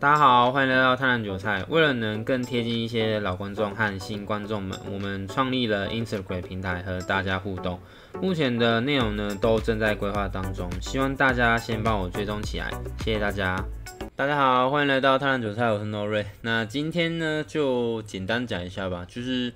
大家好，欢迎来到贪婪韭菜。为了能更贴近一些老观众和新观众们，我们创立了 Instagram 平台和大家互动。目前的内容呢，都正在规划当中，希望大家先帮我追踪起来，谢谢大家。大家好，欢迎来到贪婪韭菜，我是 Nori。那今天呢，就简单讲一下吧，就是。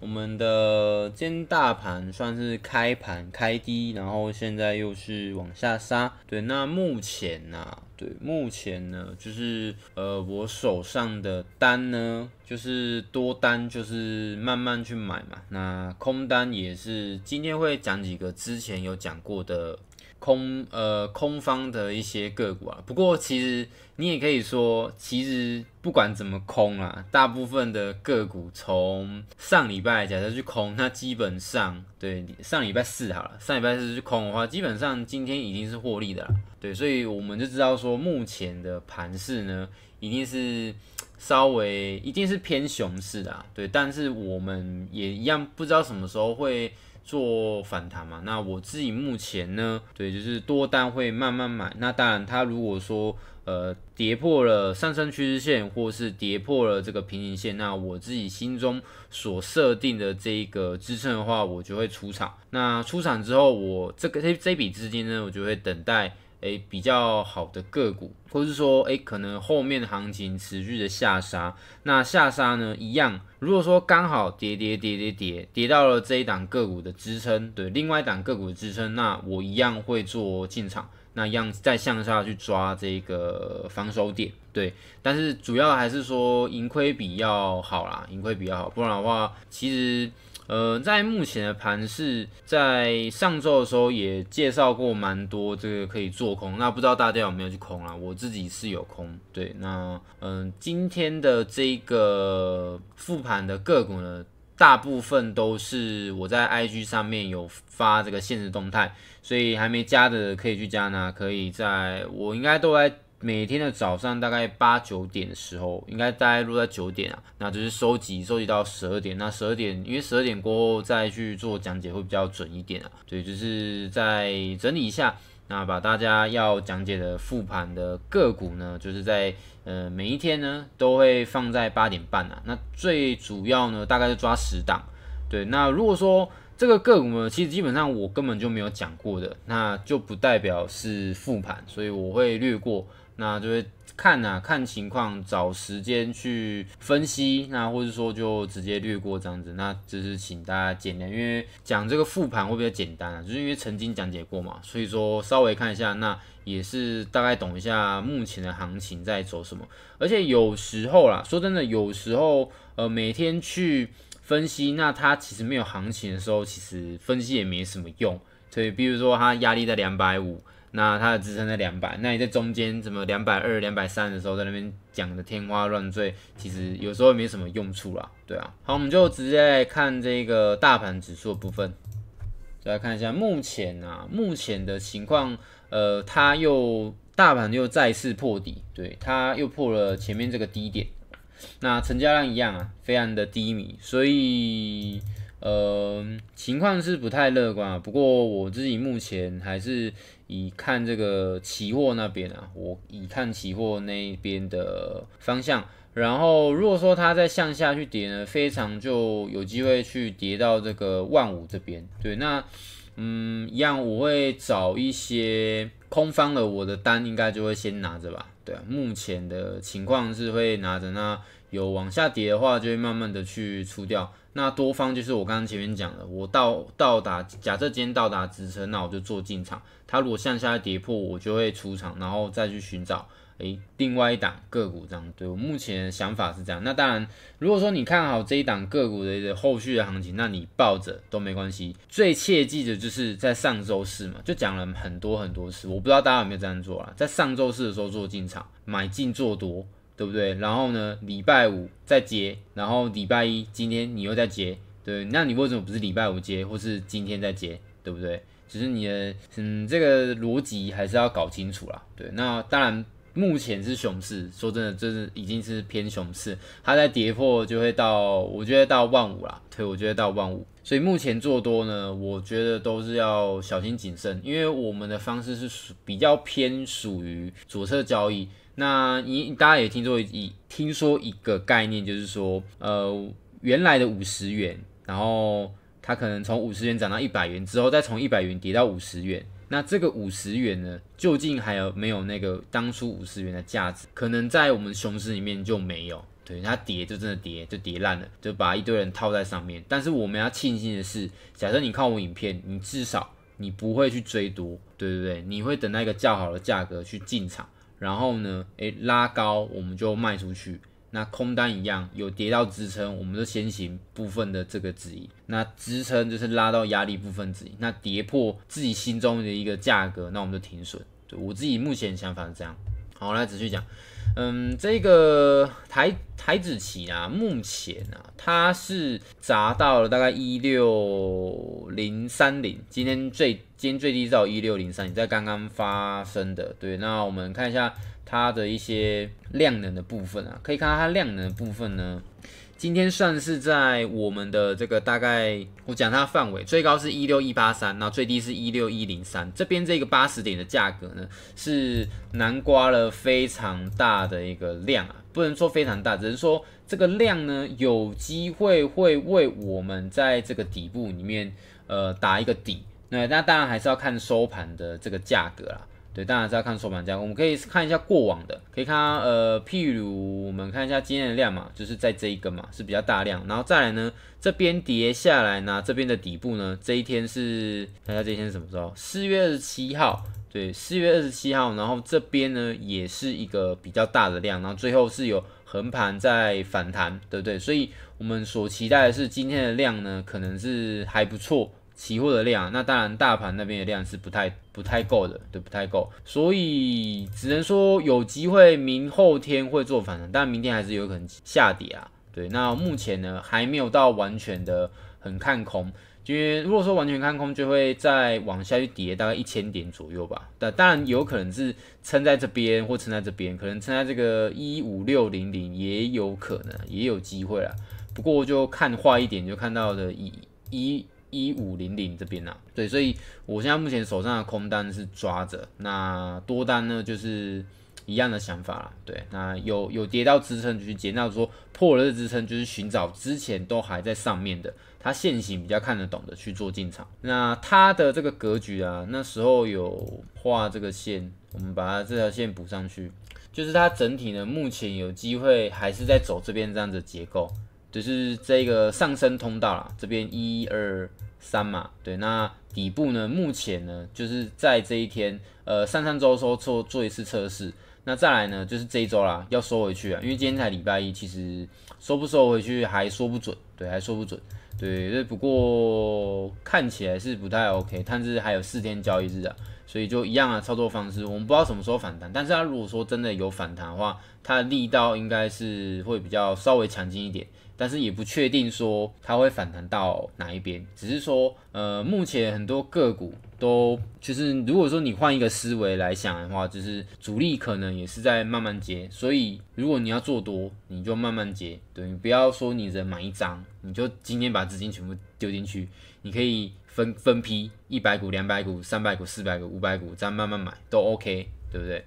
我们的今天大盘算是开盘开低，然后现在又是往下杀。对，那目前呢？对，目前呢，就是呃，我手上的单呢，就是多单，就是慢慢去买嘛。那空单也是，今天会讲几个之前有讲过的。空呃空方的一些个股啊，不过其实你也可以说，其实不管怎么空啊，大部分的个股从上礼拜假设去空，那基本上对上礼拜四好了，上礼拜四去空的话，基本上今天已经是获利的啦。对，所以我们就知道说，目前的盘势呢，一定是稍微一定是偏熊市的，对，但是我们也一样不知道什么时候会。做反弹嘛？那我自己目前呢？对，就是多单会慢慢买。那当然，它如果说呃跌破了上升趋势线，或是跌破了这个平行线，那我自己心中所设定的这个支撑的话，我就会出场。那出场之后，我这个这这笔资金呢，我就会等待。诶，比较好的个股，或是说，诶，可能后面的行情持续的下杀，那下杀呢，一样，如果说刚好跌跌跌跌跌跌到了这一档个股的支撑，对，另外一档个股的支撑，那我一样会做进场，那一样再向下去抓这个防守点，对，但是主要还是说盈亏比要好啦，盈亏比较好，不然的话，其实。呃，在目前的盘市，在上周的时候也介绍过蛮多这个可以做空，那不知道大家有没有去空啊？我自己是有空，对，那嗯，今天的这个复盘的个股呢，大部分都是我在 IG 上面有发这个限时动态，所以还没加的可以去加呢，可以在我应该都在。每天的早上大概八九点的时候，应该大概落在九点啊，那就是收集收集到十二点。那十二点，因为十二点过后再去做讲解会比较准一点啊。对，就是在整理一下，那把大家要讲解的复盘的个股呢，就是在呃每一天呢都会放在八点半啊。那最主要呢，大概是抓十档。对，那如果说这个个股呢，其实基本上我根本就没有讲过的，那就不代表是复盘，所以我会略过。那就会看啊，看情况，找时间去分析，那或者说就直接略过这样子。那只是请大家简单，因为讲这个复盘会比较简单啊，就是因为曾经讲解过嘛，所以说稍微看一下，那也是大概懂一下目前的行情在走什么。而且有时候啦，说真的，有时候呃，每天去分析，那它其实没有行情的时候，其实分析也没什么用。所以比如说它压力在两百五。那它的支撑在两百，那你在中间什么两百二、两百三的时候，在那边讲的天花乱坠，其实有时候没什么用处啦，对啊。好，我们就直接来看这个大盘指数的部分，再来看一下目前啊，目前的情况，呃，它又大盘又再次破底，对，它又破了前面这个低点，那成交量一样啊，非常的低迷，所以呃，情况是不太乐观啊。不过我自己目前还是。以看这个期货那边啊，我以看期货那边的方向，然后如果说它再向下去跌呢，非常就有机会去跌到这个万五这边。对，那嗯，一样我会找一些空方的，我的单应该就会先拿着吧。对，目前的情况是会拿着那。有往下跌的话，就会慢慢的去出掉。那多方就是我刚刚前面讲的，我到到达假设今天到达支撑，那我就做进场。它如果向下跌破，我就会出场，然后再去寻找诶另外一档个股这样。对我目前想法是这样。那当然，如果说你看好这一档个股的后续的行情，那你抱着都没关系。最切记的就是在上周四嘛，就讲了很多很多次，我不知道大家有没有这样做啊？在上周四的时候做进场买进做多。对不对？然后呢，礼拜五再接，然后礼拜一今天你又再接，对？那你为什么不是礼拜五接，或是今天再接，对不对？只是你的嗯，这个逻辑还是要搞清楚啦。对，那当然目前是熊市，说真的，这是已经是偏熊市，它在跌破就会到，我觉得到万五啦，对，我觉得到万五，所以目前做多呢，我觉得都是要小心谨慎，因为我们的方式是属比较偏属于左侧交易。那你大家也听说一听说一个概念，就是说，呃，原来的五十元，然后它可能从五十元涨到一百元之后，再从一百元跌到五十元，那这个五十元呢，究竟还有没有那个当初五十元的价值？可能在我们熊市里面就没有，对，它跌就真的跌，就跌烂了，就把一堆人套在上面。但是我们要庆幸的是，假设你看我影片，你至少你不会去追多，对不对？你会等那个较好的价格去进场。然后呢？哎，拉高我们就卖出去。那空单一样，有跌到支撑，我们就先行部分的这个止盈。那支撑就是拉到压力部分止盈。那跌破自己心中的一个价格，那我们就停损。对我自己目前想法是这样。好，来仔细讲。嗯，这个台台子棋啊，目前啊，它是砸到了大概一六零三零，今天最今天最低到一六零三零，在刚刚发生的对，那我们看一下它的一些量能的部分啊，可以看到它量能的部分呢。今天算是在我们的这个大概，我讲它的范围，最高是一六一八三，那最低是一六一零三。这边这个八十点的价格呢，是南瓜了非常大的一个量啊，不能说非常大，只是说这个量呢，有机会会为我们在这个底部里面，呃，打一个底。那那当然还是要看收盘的这个价格啦。对，当然是要看收盘价。我们可以看一下过往的，可以看呃，譬如我们看一下今天的量嘛，就是在这一根嘛是比较大量。然后再来呢，这边跌下来呢，这边的底部呢，这一天是，看一下这一天是什么时候？四月二十七号，对，四月二十七号，然后这边呢也是一个比较大的量，然后最后是有横盘在反弹，对不对？所以我们所期待的是今天的量呢，可能是还不错。期货的量，那当然大盘那边的量是不太不太够的，对，不太够，所以只能说有机会明后天会做反弹，但明天还是有可能下跌啊。对，那目前呢还没有到完全的很看空，因为如果说完全看空，就会再往下去跌，大概一千点左右吧。但当然有可能是撑在这边或撑在这边，可能撑在这个一五六零零也有可能也有机会啦。不过就看坏一点，就看到的一一。一五零零这边呢，对，所以我现在目前手上的空单是抓着，那多单呢就是一样的想法啦，对，那有有跌到支撑就去接，那说破了支撑就是寻找之前都还在上面的，它线型比较看得懂的去做进场，那它的这个格局啊，那时候有画这个线，我们把它这条线补上去，就是它整体呢目前有机会还是在走这边这样子结构。就是这个上升通道啦，这边一二三嘛，对，那底部呢，目前呢就是在这一天，呃，上上周收做做一次测试，那再来呢就是这一周啦，要收回去啊，因为今天才礼拜一，其实收不收回去还说不准，对，还说不准，对，不过看起来是不太 OK，但是还有四天交易日啊，所以就一样的操作方式，我们不知道什么时候反弹，但是它如果说真的有反弹的话，它的力道应该是会比较稍微强劲一点。但是也不确定说它会反弹到哪一边，只是说，呃，目前很多个股都，就是，如果说你换一个思维来想的话，就是主力可能也是在慢慢接，所以如果你要做多，你就慢慢接，对于不要说你人买一张，你就今天把资金全部丢进去，你可以分分批，一百股、两百股、三百股、四百股、五百股，这样慢慢买，都 OK，对不对？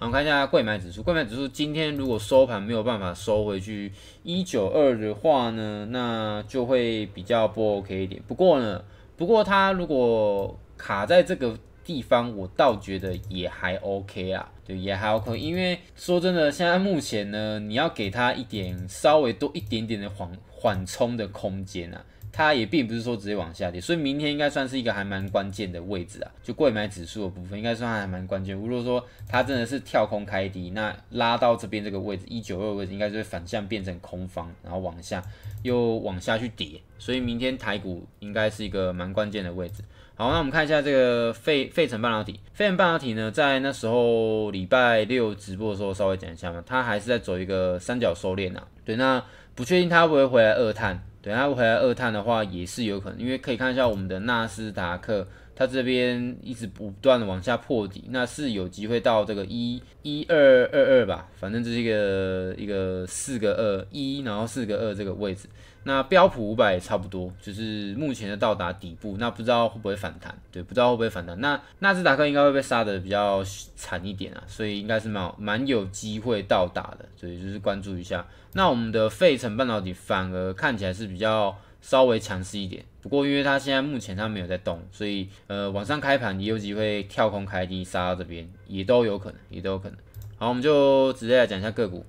我们看一下购买指数，购买指数今天如果收盘没有办法收回去一九二的话呢，那就会比较不 OK 一点。不过呢，不过它如果卡在这个地方，我倒觉得也还 OK 啊，对，也还 OK。因为说真的，现在目前呢，你要给它一点稍微多一点点的缓缓冲的空间啊。它也并不是说直接往下跌，所以明天应该算是一个还蛮关键的位置啊，就贵买指数的部分应该算还蛮关键。如果说它真的是跳空开低，那拉到这边这个位置一九二位置，应该就会反向变成空方，然后往下又往下去跌，所以明天台股应该是一个蛮关键的位置。好，那我们看一下这个费费城半导体，费城半导体呢，在那时候礼拜六直播的时候稍微讲一下嘛，它还是在走一个三角收敛啊，对，那不确定它会不会回来二探。等下回来二探的话，也是有可能，因为可以看一下我们的纳斯达克。它这边一直不断的往下破底，那是有机会到这个一一二二二吧，反正这是一个一个四个二一，然后四个二这个位置。那标普五百也差不多，就是目前的到达底部，那不知道会不会反弹？对，不知道会不会反弹。那纳斯达克应该会被杀的比较惨一点啊，所以应该是蛮蛮有机会到达的，所以就是关注一下。那我们的费城半导体反而看起来是比较。稍微强势一点，不过因为它现在目前它没有在动，所以呃晚上开盘也有机会跳空开低杀到这边也都有可能，也都有可能。好，我们就直接来讲一下个股，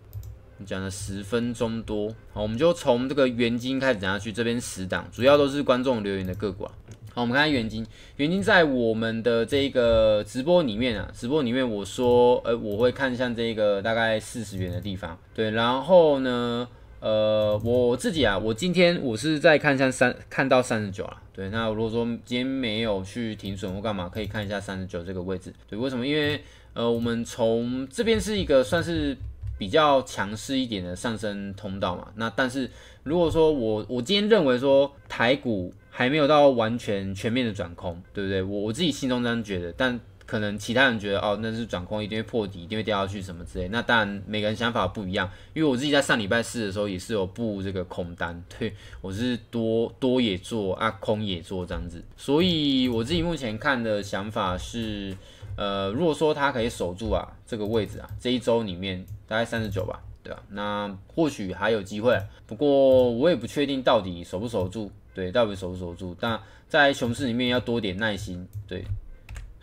讲了十分钟多，好，我们就从这个原金开始讲下去，这边十档主要都是观众留言的个股啊。好，我们看看原金，原金在我们的这个直播里面啊，直播里面我说呃我会看向这个大概四十元的地方，对，然后呢？呃，我自己啊，我今天我是在看上三看到三十九了。对，那如果说今天没有去停损或干嘛，可以看一下三十九这个位置。对，为什么？因为呃，我们从这边是一个算是比较强势一点的上升通道嘛。那但是如果说我我今天认为说台股还没有到完全全面的转空，对不对？我我自己心中这样觉得，但可能其他人觉得哦，那是转空一定会破底，一定会掉下去什么之类。那当然每个人想法不一样，因为我自己在上礼拜四的时候也是有布这个空单，对，我是多多也做啊，空也做这样子。所以我自己目前看的想法是，呃，如果说它可以守住啊这个位置啊，这一周里面大概三十九吧，对吧？那或许还有机会，不过我也不确定到底守不守住，对，到底守不守住。但在熊市里面要多点耐心，对。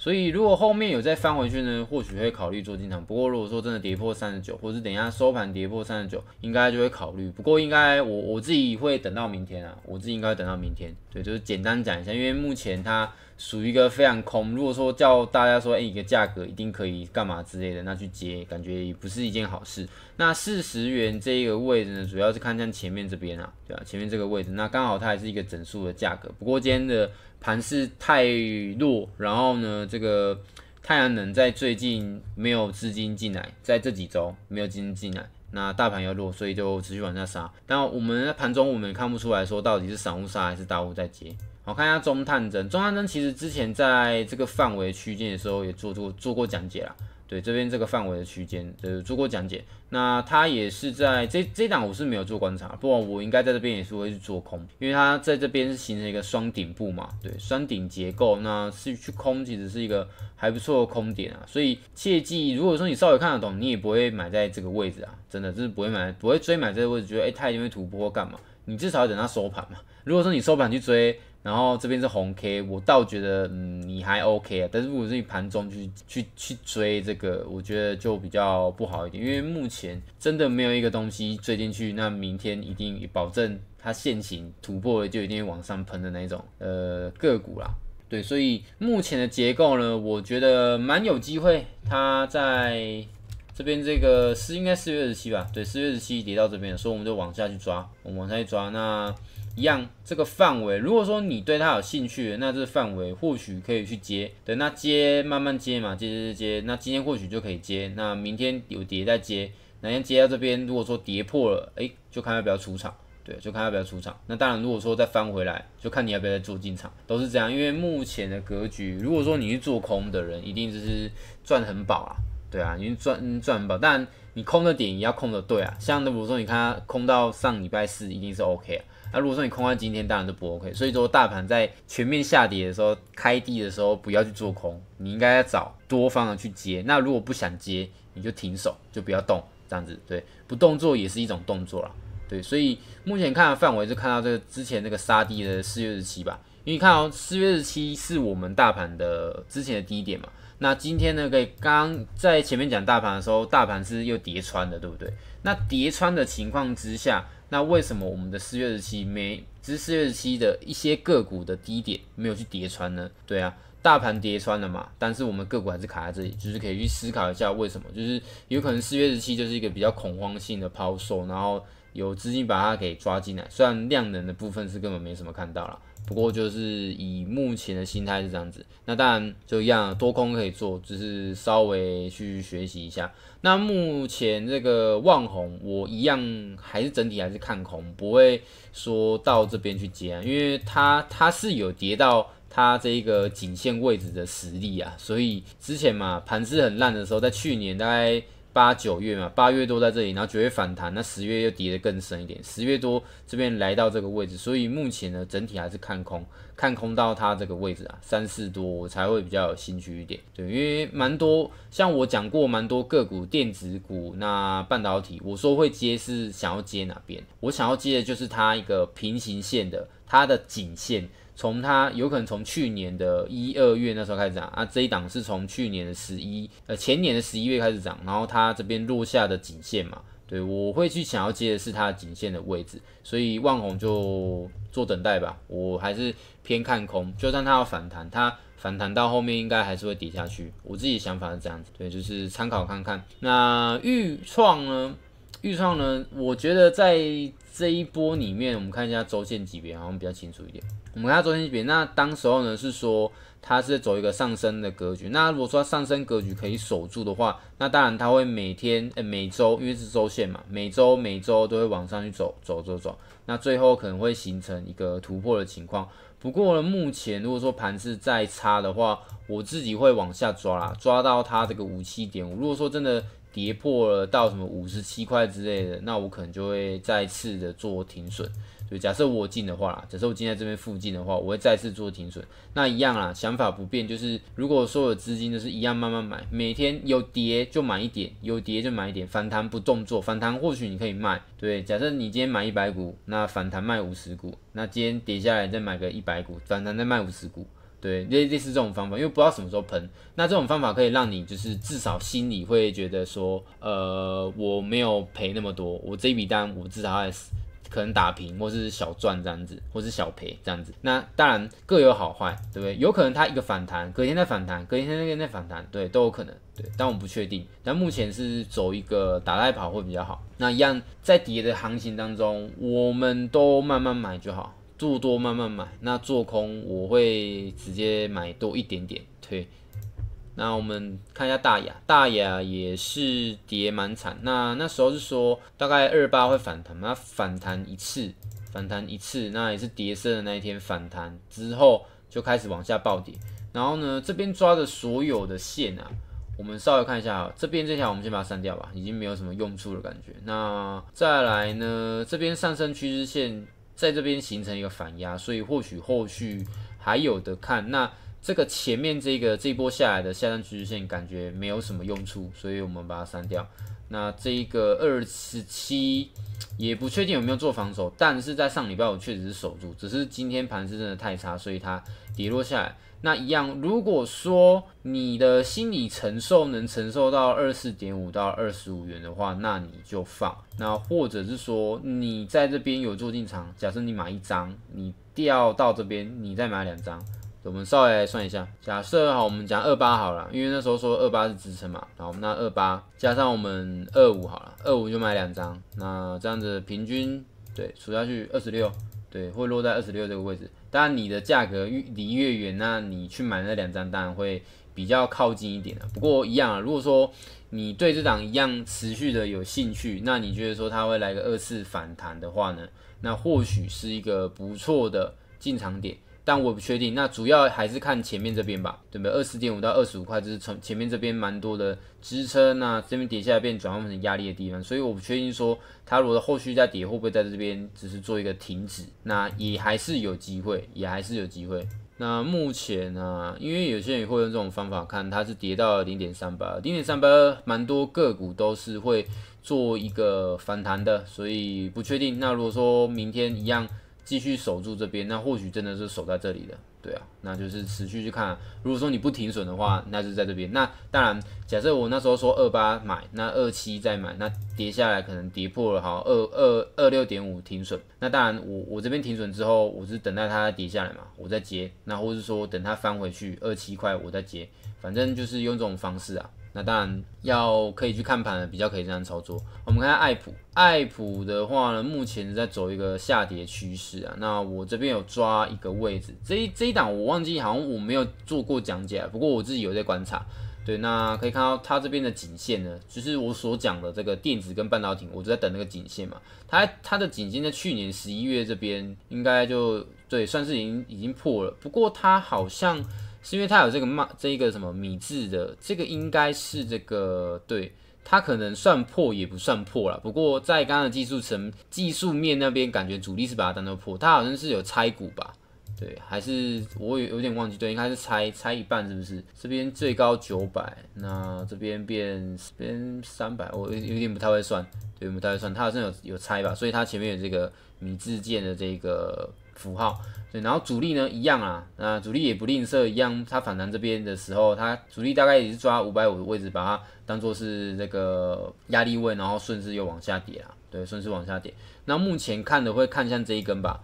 所以，如果后面有再翻回去呢，或许会考虑做进场。不过，如果说真的跌破三十九，或者等一下收盘跌破三十九，应该就会考虑。不过，应该我我自己会等到明天啊，我自己应该等到明天。对，就是简单讲一下，因为目前它。属于一个非常空。如果说叫大家说，哎，一个价格一定可以干嘛之类的，那去接，感觉也不是一件好事。那四十元这一个位置呢，主要是看向前面这边啊，对吧？前面这个位置，那刚好它也是一个整数的价格。不过今天的盘势太弱，然后呢，这个太阳能在最近没有资金进来，在这几周没有资金进来，那大盘要弱，所以就持续往下杀。但我们在盘中我们也看不出来，说到底是散户杀还是大户在接。我看一下中探针，中探针其实之前在这个范围区间的时候也做做做过讲解了，对这边这个范围的区间就是做过讲解，那它也是在这这档我是没有做观察，不过我应该在这边也是会去做空，因为它在这边是形成一个双顶部嘛，对双顶结构，那是去空其实是一个还不错的空点啊，所以切记，如果说你稍微看得懂，你也不会买在这个位置啊，真的就是不会买不会追买这个位置，觉得哎太容易突破干嘛？你至少要等它收盘嘛，如果说你收盘去追。然后这边是红 K，我倒觉得嗯你还 OK 啊，但是如果是你盘中去去去追这个，我觉得就比较不好一点，因为目前真的没有一个东西追进去，那明天一定保证它现行突破就一定往上喷的那种呃个股啦，对，所以目前的结构呢，我觉得蛮有机会，它在这边这个是应该四月二十七吧，对，四月二十七跌到这边，所以我们就往下去抓，我们往下去抓那。一样这个范围，如果说你对他有兴趣那这范围或许可以去接，等那接慢慢接嘛，接接接，那今天或许就可以接，那明天有跌再接，哪天接到这边，如果说跌破了，哎，就看要不要出场，对，就看要不要出场。那当然，如果说再翻回来，就看你要不要再做进场，都是这样。因为目前的格局，如果说你去做空的人，一定就是赚很饱啊，对啊，已赚赚很饱。但你空的点也要空的对啊，像那比如说，你看它空到上礼拜四，一定是 OK 啊。那如果说你空在今天，当然都不 OK。所以说，大盘在全面下跌的时候，开低的时候，不要去做空，你应该要找多方的去接。那如果不想接，你就停手，就不要动，这样子，对，不动作也是一种动作了，对。所以目前看的范围，就看到这个之前那个杀低的四月十七吧，因为看哦，四月十七是我们大盘的之前的低点嘛。那今天呢，可以刚在前面讲大盘的时候，大盘是又叠穿的，对不对？那叠穿的情况之下，那为什么我们的四月十七没，只是四月十七的一些个股的低点没有去叠穿呢？对啊，大盘叠穿了嘛，但是我们个股还是卡在这里，就是可以去思考一下为什么，就是有可能四月十七就是一个比较恐慌性的抛售，然后。有资金把它给抓进来，虽然量能的部分是根本没什么看到了，不过就是以目前的心态是这样子。那当然就一样，多空可以做，只是稍微去学习一下。那目前这个望红，我一样还是整体还是看空，不会说到这边去接啊，因为它它是有跌到它这个颈线位置的实力啊，所以之前嘛，盘势很烂的时候，在去年大概。八九月嘛，八月多在这里，然后九月反弹，那十月又跌得更深一点，十月多这边来到这个位置，所以目前呢整体还是看空，看空到它这个位置啊，三四多我才会比较有兴趣一点。对，因为蛮多像我讲过蛮多个股，电子股、那半导体，我说会接是想要接哪边？我想要接的就是它一个平行线的它的颈线。从它有可能从去年的一二月那时候开始涨，啊，这一档是从去年的十一，呃，前年的十一月开始涨，然后它这边落下的颈线嘛，对，我会去想要接的是它颈线的位置，所以万红就做等待吧，我还是偏看空，就算它要反弹，它反弹到后面应该还是会跌下去，我自己想法是这样子，对，就是参考看看，那豫创呢？豫创呢？我觉得在这一波里面，我们看一下周线级别好像比较清楚一点。我们看周线级别，那当时候呢是说它是走一个上升的格局。那如果说上升格局可以守住的话，那当然它会每天、每周，因为是周线嘛，每周、每周都会往上去走、走、走、走。那最后可能会形成一个突破的情况。不过呢，目前如果说盘势再差的话，我自己会往下抓啦，抓到它这个五七点五。如果说真的，跌破了到什么五十七块之类的，那我可能就会再次的做停损。对，假设我进的话啦，假设我进在这边附近的话，我会再次做停损。那一样啦，想法不变，就是如果所有资金都是一样慢慢买，每天有跌就买一点，有跌就买一点。反弹不动作，反弹或许你可以卖。对，假设你今天买一百股，那反弹卖五十股，那今天跌下来再买个一百股，反弹再卖五十股。对，类类似这种方法，因为不知道什么时候喷，那这种方法可以让你就是至少心里会觉得说，呃，我没有赔那么多，我这一笔单我至少是可能打平或者是小赚这样子，或是小赔这样子。那当然各有好坏，对不对？有可能它一个反弹，隔天再反弹，隔天再再反弹，对，都有可能，对。但我们不确定，但目前是走一个打赖跑会比较好。那一样在跌的行情当中，我们都慢慢买就好。做多慢慢买，那做空我会直接买多一点点，对。那我们看一下大雅，大雅也是跌蛮惨。那那时候是说大概二八会反弹嘛，反弹一次，反弹一次，那也是跌升的那一天反弹之后就开始往下暴跌。然后呢，这边抓的所有的线啊，我们稍微看一下，这边这条我们先把它删掉吧，已经没有什么用处的感觉。那再来呢，这边上升趋势线。在这边形成一个反压，所以或许后续还有的看那。这个前面这个这一波下来的下降趋势线感觉没有什么用处，所以我们把它删掉。那这一个二十七也不确定有没有做防守，但是在上礼拜我确实是守住，只是今天盘是真的太差，所以它跌落下来。那一样，如果说你的心理承受能承受到二四点五到二十五元的话，那你就放。那或者是说你在这边有做进场，假设你买一张，你掉到这边，你再买两张。我们稍微来算一下，假设好，我们讲二八好了，因为那时候说二八是支撑嘛。好，那二八加上我们二五好了，二五就买两张，那这样子平均对除下去二十六，对，会落在二十六这个位置。当然你的价格越离越远，那你去买那两张当然会比较靠近一点的。不过一样啊，如果说你对这档一样持续的有兴趣，那你觉得说它会来个二次反弹的话呢，那或许是一个不错的进场点。但我不确定，那主要还是看前面这边吧，对不对？二十点五到二十五块，就是从前面这边蛮多的支撑，那这边跌下来变转换成压力的地方，所以我不确定说它如果后续再跌，会不会在这边只是做一个停止，那也还是有机会，也还是有机会。那目前呢，因为有些人也会用这种方法看，它是跌到零点三八，零点三八蛮多个股都是会做一个反弹的，所以不确定。那如果说明天一样。继续守住这边，那或许真的是守在这里的，对啊，那就是持续去看。如果说你不停损的话，那就是在这边。那当然，假设我那时候说二八买，那二七再买，那跌下来可能跌破了哈，二二二六点五停损。那当然，我我这边停损之后，我是等待它跌下来嘛，我再接。那或者说等它翻回去二七块，我再接。反正就是用这种方式啊。那当然要可以去看盘了，比较可以这样操作。我们看下艾普，艾普的话呢，目前在走一个下跌趋势啊。那我这边有抓一个位置，这一这一档我忘记，好像我没有做过讲解，不过我自己有在观察。对，那可以看到它这边的颈线呢，就是我所讲的这个电子跟半导体，我就在等那个颈线嘛。它它的颈线在去年十一月这边应该就对，算是已经已经破了。不过它好像。是因为它有这个“骂”这个什么“米”字的，这个应该是这个对它可能算破也不算破了。不过在刚刚的技术层技术面那边，感觉主力是把它当做破，它好像是有拆股吧？对，还是我有有点忘记对，应该是拆拆一半是不是？这边最高九百，那这边变变三百，我有点不太会算，对，不太会算，它好像有有拆吧？所以它前面有这个“米”字键的这个符号。然后主力呢一样啊，那主力也不吝啬，一样，它反弹这边的时候，它主力大概也是抓五百五的位置，把它当做是这个压力位，然后顺势又往下跌啊，对，顺势往下跌。那目前看的会看向这一根吧，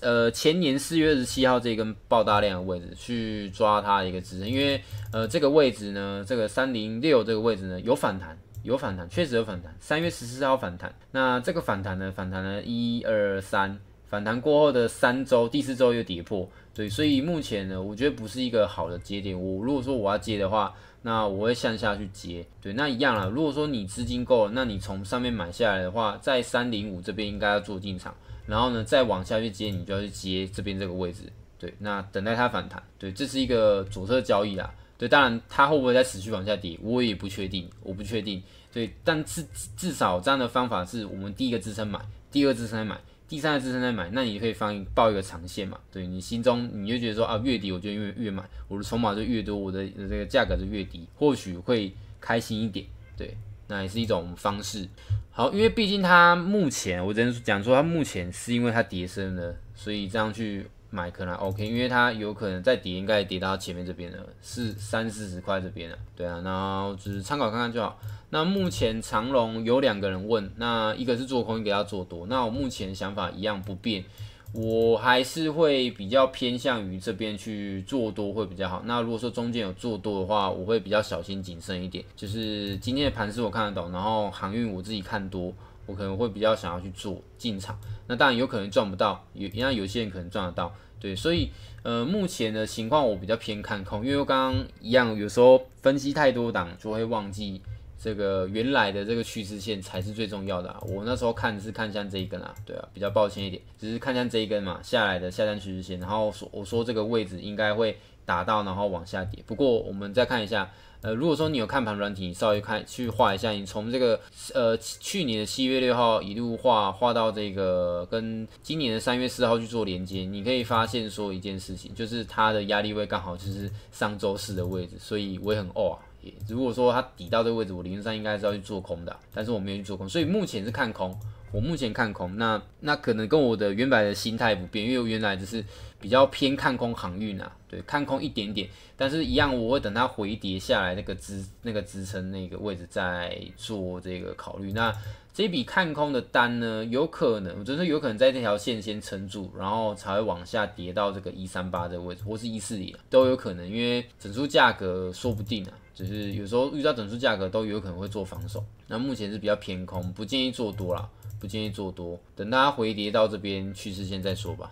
呃，前年四月二十七号这一根爆大量的位置去抓它一个支撑，因为呃这个位置呢，这个三零六这个位置呢有反弹，有反弹，确实有反弹，三月十四号反弹，那这个反弹呢，反弹了一二三。反弹过后的三周，第四周又跌破，对，所以目前呢，我觉得不是一个好的节点。我如果说我要接的话，那我会向下去接，对，那一样啦。如果说你资金够，那你从上面买下来的话，在三零五这边应该要做进场，然后呢，再往下去接，你就要去接这边这个位置，对，那等待它反弹，对，这是一个左侧交易啦，对，当然它会不会再持续往下跌，我也不确定，我不确定，对，但至至少这样的方法是我们第一个支撑买，第二支撑买。第三个支撑在买，那你可以放报一个长线嘛？对你心中，你就觉得说啊，月底我就越越买，我的筹码就越多，我的这个价格就越低，或许会开心一点。对，那也是一种方式。好，因为毕竟它目前，我只能讲说它目前是因为它叠升了，所以这样去。买可能 OK，因为它有可能再叠，应该叠到前面这边了，是三四十块这边了，对啊，然后只是参考看看就好。那目前长龙有两个人问，那一个是做空，一个要做多，那我目前想法一样不变，我还是会比较偏向于这边去做多会比较好。那如果说中间有做多的话，我会比较小心谨慎一点。就是今天的盘是我看得懂，然后航运我自己看多。我可能会比较想要去做进场，那当然有可能赚不到，有，一样有些人可能赚得到，对，所以，呃，目前的情况我比较偏看空，因为我刚刚一样，有时候分析太多档就会忘记。这个原来的这个趋势线才是最重要的啊！我那时候看是看像这一根啊，对啊，比较抱歉一点，只是看像这一根嘛下来的下降趋势线，然后说我说这个位置应该会打到，然后往下跌。不过我们再看一下，呃，如果说你有看盘软体，你稍微看去画一下，你从这个呃去年的七月六号一路画画到这个跟今年的三月四号去做连接，你可以发现说一件事情，就是它的压力位刚好就是上周四的位置，所以我也很哦啊。如果说它抵到这个位置，我理论上应该是要去做空的，但是我没有去做空，所以目前是看空。我目前看空，那那可能跟我的原本的心态不变，因为我原来就是比较偏看空航运啊，对，看空一点点，但是一样我会等它回跌下来那个支那个支撑那个位置再做这个考虑。那。这笔看空的单呢，有可能，我是有可能在这条线先撑住，然后才会往下跌到这个一三八这位置，或是一四零，都有可能，因为整数价格说不定啊。只是有时候遇到整数价格，都有可能会做防守。那目前是比较偏空，不建议做多啦，不建议做多，等它回跌到这边趋势线再说吧。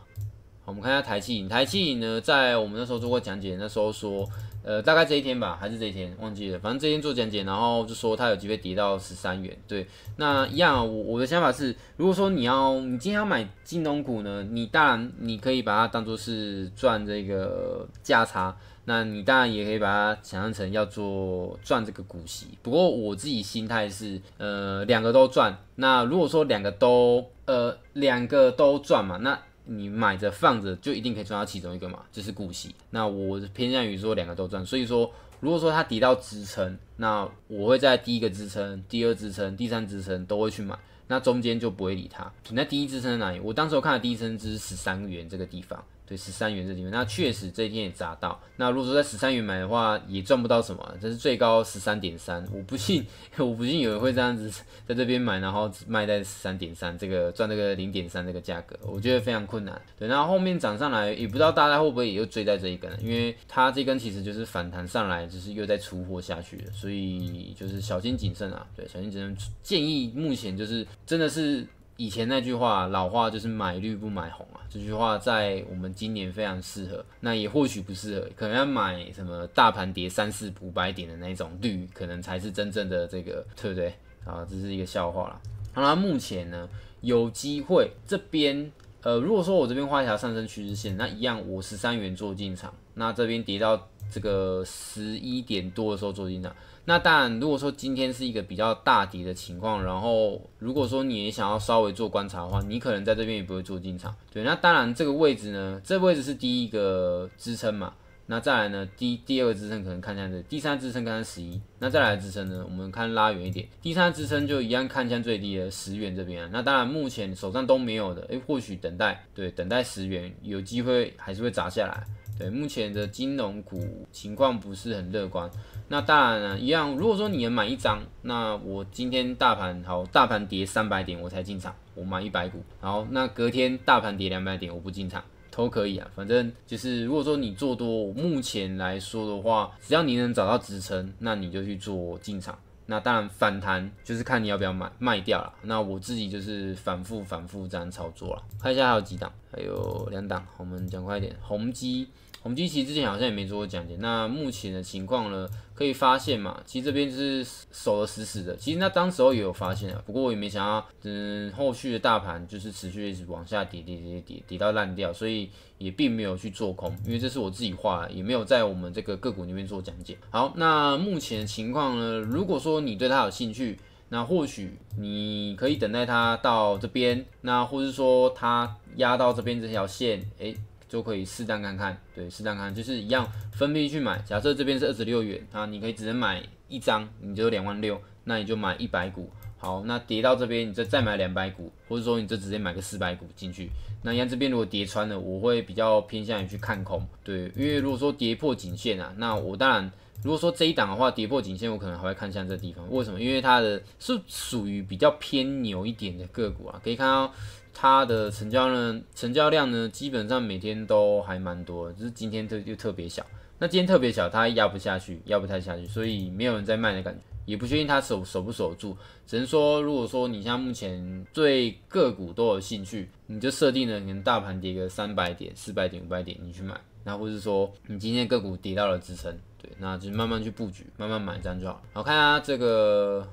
我们看一下台气影，台气影呢，在我们那时候做过讲解，那时候说，呃，大概这一天吧，还是这一天忘记了，反正这一天做讲解，然后就说它有机会跌到十三元。对，那一样，我我的想法是，如果说你要你今天要买金融股呢，你当然你可以把它当做是赚这个价差，那你当然也可以把它想象成要做赚这个股息。不过我自己心态是，呃，两个都赚。那如果说两个都，呃，两个都赚嘛，那你买着放着就一定可以赚到其中一个嘛，就是股息。那我偏向于说两个都赚，所以说如果说它跌到支撑，那我会在第一个支撑、第二支撑、第三支撑都会去买，那中间就不会理它。那第一支撑在哪里？我当时我看的第一支撑是十三元这个地方。对十三元这里面，那确实这一天也砸到。那如果说在十三元买的话，也赚不到什么。这是最高十三点三，我不信，我不信有人会这样子在这边买，然后卖在十三点三，这个赚这个零点三这个价格，我觉得非常困难。对，那后面涨上来，也不知道大家会不会也又追在这一根，因为它这根其实就是反弹上来，就是又在出货下去了，所以就是小心谨慎啊。对，小心谨慎，建议目前就是真的是。以前那句话，老话就是买绿不买红啊，这句话在我们今年非常适合，那也或许不适合，可能要买什么大盘跌三四五百点的那种绿，可能才是真正的这个，对不对？啊，这是一个笑话了。好然目前呢，有机会这边，呃，如果说我这边画一条上升趋势线，那一样我十三元做进场，那这边跌到。这个十一点多的时候做进场，那当然，如果说今天是一个比较大跌的情况，然后如果说你也想要稍微做观察的话，你可能在这边也不会做进场。对，那当然这个位置呢，这位置是第一个支撑嘛。那再来呢？第第二个支撑可能看向这，第三支撑，看刚十一。那再来支撑呢？我们看拉远一点，第三支撑就一样看向最低的十元这边。那当然目前手上都没有的，诶，或许等待对，等待十元有机会还是会砸下来。对，目前的金融股情况不是很乐观。那当然一样，如果说你能买一张，那我今天大盘好，大盘跌三百点我才进场，我买一百股。然后那隔天大盘跌两百点，我不进场。都可以啊，反正就是，如果说你做多，目前来说的话，只要你能找到支撑，那你就去做进场。那当然，反弹就是看你要不要买卖掉了。那我自己就是反复反复这样操作了。看一下还有几档，还有两档。我们讲快一点，宏基，宏基其实之前好像也没做过讲解。那目前的情况呢，可以发现嘛，其实这边是守得死死的。其实那当时候也有发现啊，不过我也没想到，嗯，后续的大盘就是持续一直往下跌，跌跌跌跌跌到烂掉，所以也并没有去做空，因为这是我自己画，也没有在我们这个个股那边做讲解。好，那目前的情况呢，如果说你对它有兴趣，那或许你可以等待它到这边，那或是说它压到这边这条线，诶，就可以适当看看，对，适当看就是一样分批去买。假设这边是二十六元啊，你可以只能买一张，你就两万六，那你就买一百股。好，那跌到这边，你再再买两百股，或者说你就直接买个四百股进去。那你看这边如果跌穿了，我会比较偏向于去看空，对，因为如果说跌破颈线啊，那我当然。如果说这一档的话，跌破颈线，我可能还会看向这地方。为什么？因为它是属于比较偏牛一点的个股啊。可以看到它的成交量，成交量呢基本上每天都还蛮多，就是今天特就特别小。那今天特别小，它压不下去，压不太下去，所以没有人在卖的感觉，也不确定它守守不守住。只能说，如果说你像目前对个股都有兴趣，你就设定了可能大盘跌个三百点、四百点、五百点，你去买。那或是说，你今天个股跌到了支撑。对，那就慢慢去布局，慢慢买这样就好了。好，看下这个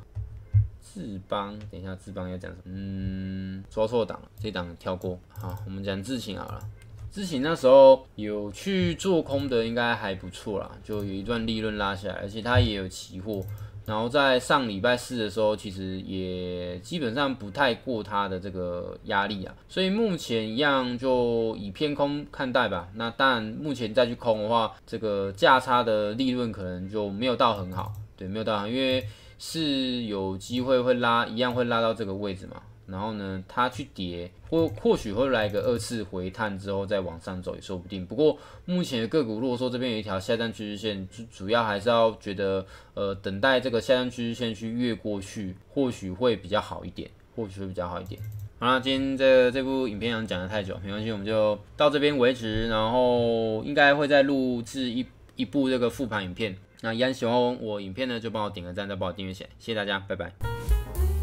志邦，等一下志邦要讲什么？嗯，抓错档了，这档跳过。好，我们讲智勤好了。智行那时候有去做空的，应该还不错啦。就有一段利润拉下来，而且它也有期货。然后在上礼拜四的时候，其实也基本上不太过它的这个压力啊，所以目前一样就以偏空看待吧。那但目前再去空的话，这个价差的利润可能就没有到很好，对，没有到很好，因为是有机会会拉，一样会拉到这个位置嘛。然后呢，它去跌，或或许会来一个二次回探之后再往上走也说不定。不过目前个股如果说这边有一条下降趋势线，主主要还是要觉得，呃，等待这个下降趋势线去越过去，或许会比较好一点，或许会比较好一点。好，啦，今天这这部影片讲的太久，没关系，我们就到这边为止。然后应该会再录制一一部这个复盘影片。那依然喜欢我影片呢，就帮我点个赞，再帮我订阅起下，谢谢大家，拜拜。